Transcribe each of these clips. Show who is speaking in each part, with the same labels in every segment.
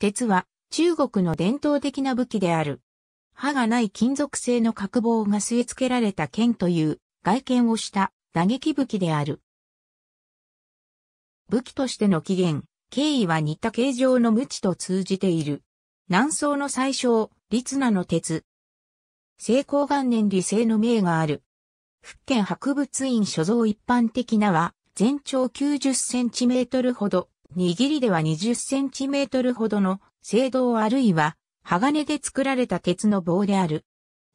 Speaker 1: 鉄は中国の伝統的な武器である。刃がない金属製
Speaker 2: の角棒が据え付けられた剣という外見をした打撃武器である。武器としての起源、経緯は似た形状の無知と通じている。南宋の最小、立那の鉄。成功元年理性の命がある。福建博物院所蔵一般的なは、全長90センチメートルほど、握りでは20センチメートルほどの青銅あるいは鋼で作られた鉄の棒である。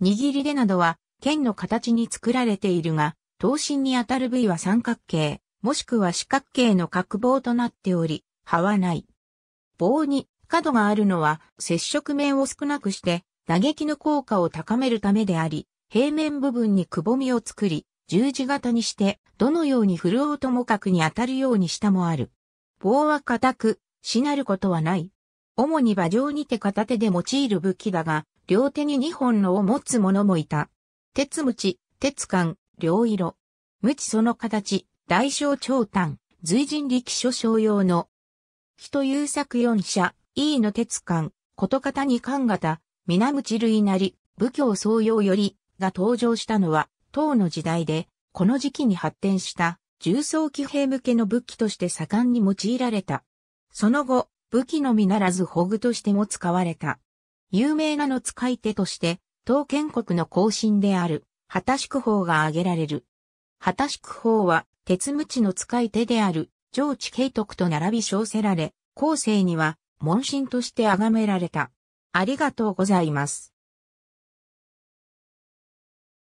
Speaker 2: 握りでなどは剣の形に作られているが、刀身に当たる部位は三角形、もしくは四角形の角棒となっており、刃はない。棒に角があるのは接触面を少なくして打撃の効果を高めるためであり、平面部分にくぼみを作り、十字型にして、どのように振るおうとも角に当たるようにしたもある。棒は硬く、しなることはない。主に馬上にて片手で用いる武器だが、両手に2本のを持つ者もいた。鉄鞭、鉄管、両色。無知その形、大小長短、随人力所商用の。人優作四社、E の鉄管、こと方に管型、皆無類なり、武教総用より、が登場したのは、唐の時代で、この時期に発展した重装騎兵向けの武器として盛んに用いられた。その後、武器のみならず保具としても使われた。有名なの使い手として、刀剣国の後進である、旗宿法が挙げられる。旗宿法は、鉄無知の使い手である、上地慶徳と並び称せられ、後世には、門
Speaker 1: 神として崇められた。ありがとうございます。